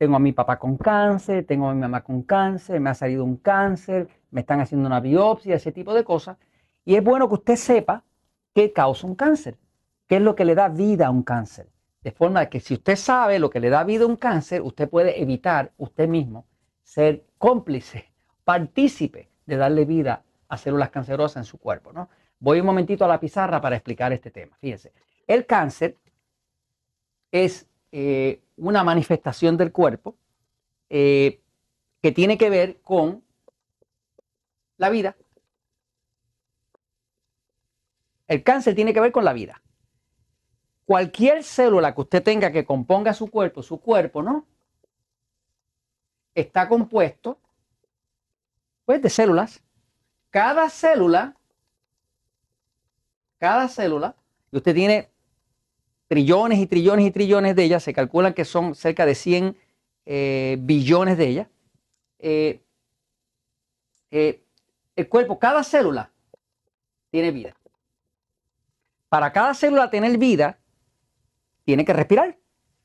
tengo a mi papá con cáncer, tengo a mi mamá con cáncer, me ha salido un cáncer, me están haciendo una biopsia, ese tipo de cosas. Y es bueno que usted sepa qué causa un cáncer, qué es lo que le da vida a un cáncer. De forma que si usted sabe lo que le da vida a un cáncer, usted puede evitar usted mismo ser cómplice, partícipe de darle vida a células cancerosas en su cuerpo. ¿no? Voy un momentito a la pizarra para explicar este tema. Fíjense, el cáncer es eh, una manifestación del cuerpo eh, que tiene que ver con la vida. El cáncer tiene que ver con la vida. Cualquier célula que usted tenga que componga su cuerpo, su cuerpo, ¿no? Está compuesto, pues, de células. Cada célula, cada célula, y usted tiene trillones y trillones y trillones de ellas, se calculan que son cerca de 100 eh, billones de ellas, eh, eh, el cuerpo, cada célula tiene vida. Para cada célula tener vida, tiene que respirar.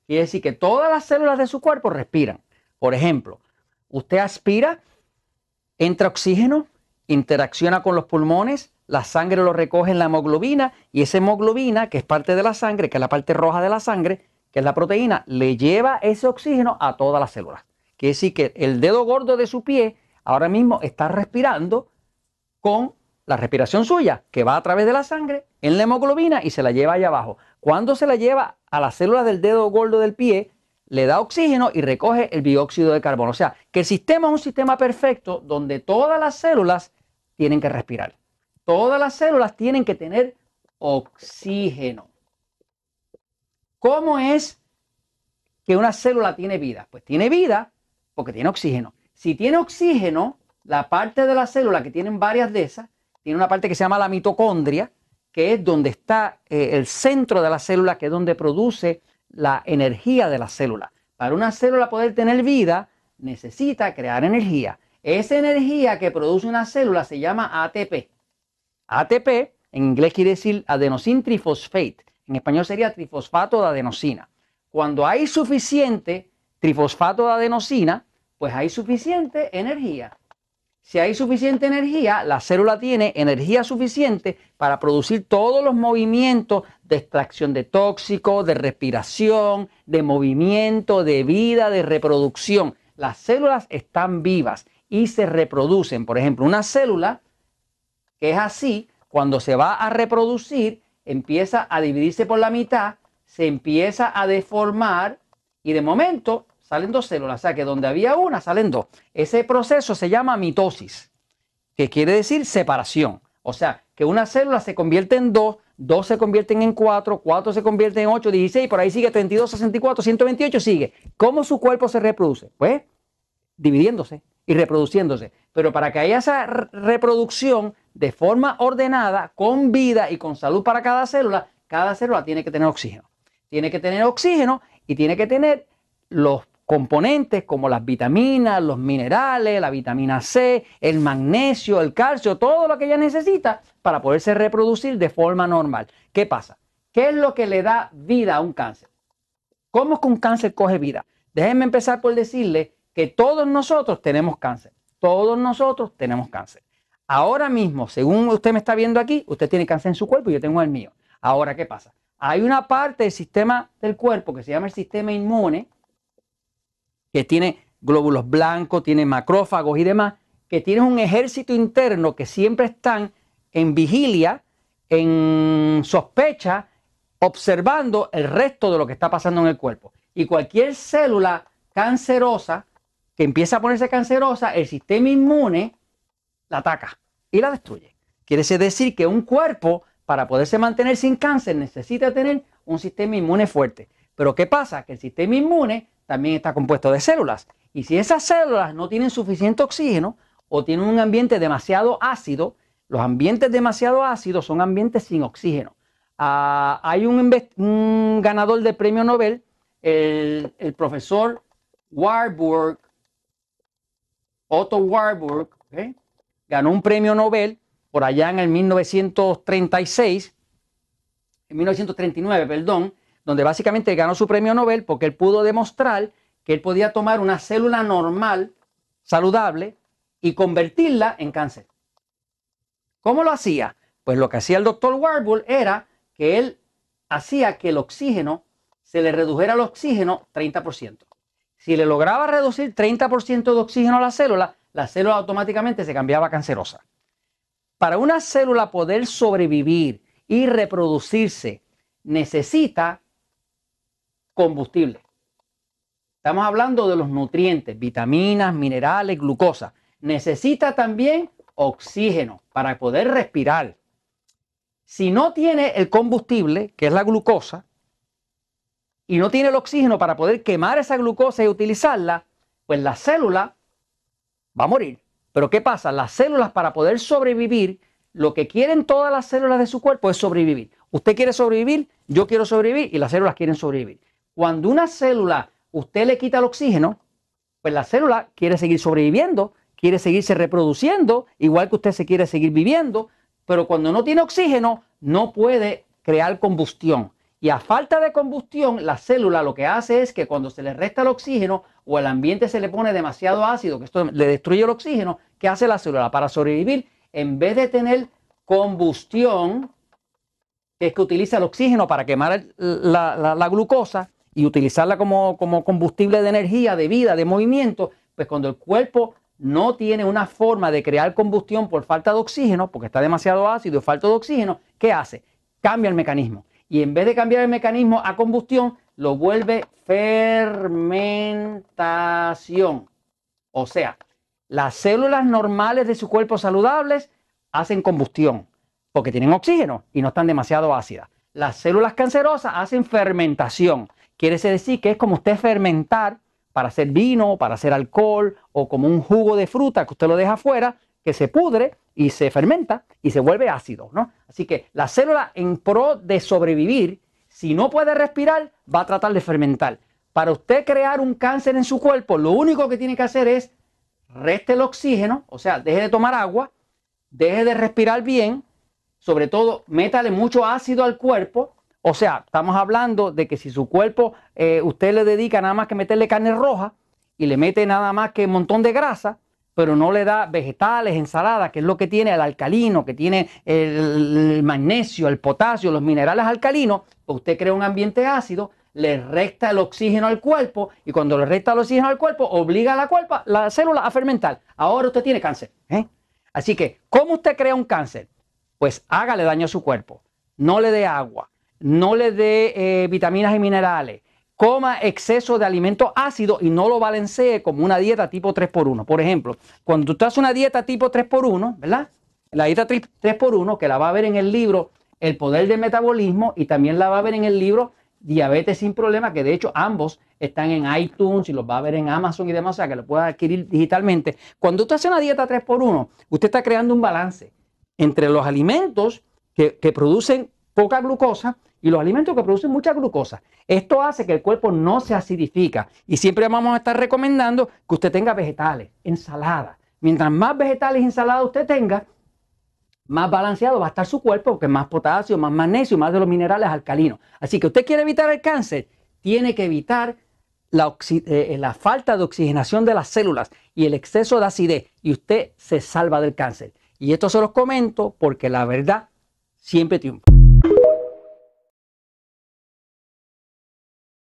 Quiere decir que todas las células de su cuerpo respiran. Por ejemplo, usted aspira, entra oxígeno, interacciona con los pulmones, la sangre lo recoge en la hemoglobina y esa hemoglobina, que es parte de la sangre, que es la parte roja de la sangre, que es la proteína, le lleva ese oxígeno a todas las células. Quiere decir que el dedo gordo de su pie ahora mismo está respirando con la respiración suya, que va a través de la sangre, en la hemoglobina y se la lleva allá abajo. Cuando se la lleva a las células del dedo gordo del pie, le da oxígeno y recoge el dióxido de carbono. O sea, que el sistema es un sistema perfecto donde todas las células tienen que respirar. Todas las células tienen que tener oxígeno. ¿Cómo es que una célula tiene vida? Pues tiene vida porque tiene oxígeno. Si tiene oxígeno, la parte de la célula que tienen varias de esas, tiene una parte que se llama la mitocondria, que es donde está eh, el centro de la célula, que es donde produce la energía de la célula. Para una célula poder tener vida, necesita crear energía. Esa energía que produce una célula se llama ATP. ATP, en inglés quiere decir adenosine trifosfate, en español sería trifosfato de adenosina. Cuando hay suficiente trifosfato de adenosina, pues hay suficiente energía. Si hay suficiente energía, la célula tiene energía suficiente para producir todos los movimientos de extracción de tóxicos, de respiración, de movimiento, de vida, de reproducción. Las células están vivas y se reproducen. Por ejemplo, una célula que es así, cuando se va a reproducir, empieza a dividirse por la mitad, se empieza a deformar y de momento salen dos células, o sea que donde había una salen dos. Ese proceso se llama mitosis, que quiere decir separación. O sea, que una célula se convierte en dos, dos se convierten en cuatro, cuatro se convierten en ocho, 16, por ahí sigue 32, 64, 128, sigue. ¿Cómo su cuerpo se reproduce? Pues dividiéndose y reproduciéndose. Pero para que haya esa reproducción de forma ordenada, con vida y con salud para cada célula, cada célula tiene que tener oxígeno. Tiene que tener oxígeno y tiene que tener los componentes como las vitaminas, los minerales, la vitamina C, el magnesio, el calcio, todo lo que ella necesita para poderse reproducir de forma normal. ¿Qué pasa? ¿Qué es lo que le da vida a un cáncer? ¿Cómo es que un cáncer coge vida? Déjenme empezar por decirle que todos nosotros tenemos cáncer. Todos nosotros tenemos cáncer. Ahora mismo, según usted me está viendo aquí, usted tiene cáncer en su cuerpo y yo tengo el mío. Ahora, ¿qué pasa? Hay una parte del sistema del cuerpo que se llama el sistema inmune, que tiene glóbulos blancos, tiene macrófagos y demás, que tiene un ejército interno que siempre están en vigilia, en sospecha, observando el resto de lo que está pasando en el cuerpo. Y cualquier célula cancerosa que empieza a ponerse cancerosa, el sistema inmune ataca y la destruye. Quiere decir que un cuerpo, para poderse mantener sin cáncer, necesita tener un sistema inmune fuerte. Pero ¿qué pasa? Que el sistema inmune también está compuesto de células. Y si esas células no tienen suficiente oxígeno o tienen un ambiente demasiado ácido, los ambientes demasiado ácidos son ambientes sin oxígeno. Ah, hay un, ganador del premio Nobel, el, profesor Warburg, Otto Warburg, ¿okay? ganó un premio Nobel por allá en el 1936, en 1939, perdón, donde básicamente ganó su premio Nobel porque él pudo demostrar que él podía tomar una célula normal, saludable, y convertirla en cáncer. ¿Cómo lo hacía? Pues lo que hacía el doctor Warburg era que él hacía que el oxígeno, se le redujera el oxígeno 30%. Si le lograba reducir 30% de oxígeno a la célula, la célula automáticamente se cambiaba cancerosa. Para una célula poder sobrevivir y reproducirse, necesita combustible. Estamos hablando de los nutrientes, vitaminas, minerales, glucosa. Necesita también oxígeno para poder respirar. Si no tiene el combustible, que es la glucosa, y no tiene el oxígeno para poder quemar esa glucosa y utilizarla, pues la célula va a morir. Pero ¿qué pasa? Las células para poder sobrevivir, lo que quieren todas las células de su cuerpo es sobrevivir. Usted quiere sobrevivir, yo quiero sobrevivir y las células quieren sobrevivir. Cuando una célula usted le quita el oxígeno, pues la célula quiere seguir sobreviviendo, quiere seguirse reproduciendo, igual que usted se quiere seguir viviendo, pero cuando no tiene oxígeno no puede crear combustión. Y a falta de combustión, la célula lo que hace es que cuando se le resta el oxígeno o el ambiente se le pone demasiado ácido, que esto le destruye el oxígeno, ¿qué hace la célula? Para sobrevivir, en vez de tener combustión, que es que utiliza el oxígeno para quemar la, glucosa y utilizarla como, como combustible de energía, de vida, de movimiento, pues cuando el cuerpo no tiene una forma de crear combustión por falta de oxígeno, porque está demasiado ácido y falta de oxígeno, ¿qué hace? Cambia el mecanismo y en vez de cambiar el mecanismo a combustión, lo vuelve fermentación. O sea, las células normales de su cuerpo saludables hacen combustión porque tienen oxígeno y no están demasiado ácidas. Las células cancerosas hacen fermentación. Quiere decir que es como usted fermentar para hacer vino, para hacer alcohol o como un jugo de fruta que usted lo deja afuera, que se pudre y se fermenta y se vuelve ácido, ¿no? Así que la célula en pro de sobrevivir, si no puede respirar, va a tratar de fermentar. Para usted crear un cáncer en su cuerpo, lo único que tiene que hacer es reste el oxígeno, o sea, deje de tomar agua, deje de respirar bien, sobre todo métale mucho ácido al cuerpo. O sea, estamos hablando de que si su cuerpo eh, usted le dedica nada más que meterle carne roja y le mete nada más que un montón de grasa, pero no le da vegetales, ensaladas, que es lo que tiene el alcalino, que tiene el magnesio, el potasio, los minerales alcalinos, pues usted crea un ambiente ácido, le resta el oxígeno al cuerpo y cuando le resta el oxígeno al cuerpo, obliga a la, la célula a fermentar. Ahora usted tiene cáncer. ¿eh? Así que, ¿cómo usted crea un cáncer? Pues hágale daño a su cuerpo, no le dé agua, no le dé eh, vitaminas y minerales, coma exceso de alimentos ácido y no lo balancee como una dieta tipo 3x1. Por ejemplo, cuando tú estás una dieta tipo 3x1, ¿verdad? La dieta 3x1, que la va a ver en el libro El poder del metabolismo y también la va a ver en el libro Diabetes sin problema, que de hecho ambos están en iTunes y los va a ver en Amazon y demás, o sea que lo puedas adquirir digitalmente. Cuando usted hace una dieta 3x1, usted está creando un balance entre los alimentos que, que producen poca glucosa y los alimentos que producen mucha glucosa. Esto hace que el cuerpo no se acidifica y siempre vamos a estar recomendando que usted tenga vegetales, ensaladas. Mientras más vegetales y ensaladas usted tenga, más balanceado va a estar su cuerpo porque más potasio, más magnesio, más de los minerales alcalinos. Así que usted quiere evitar el cáncer, tiene que evitar la, eh, eh, la, falta de oxigenación de las células y el exceso de acidez y usted se salva del cáncer. Y esto se los comento porque la verdad siempre triunfa.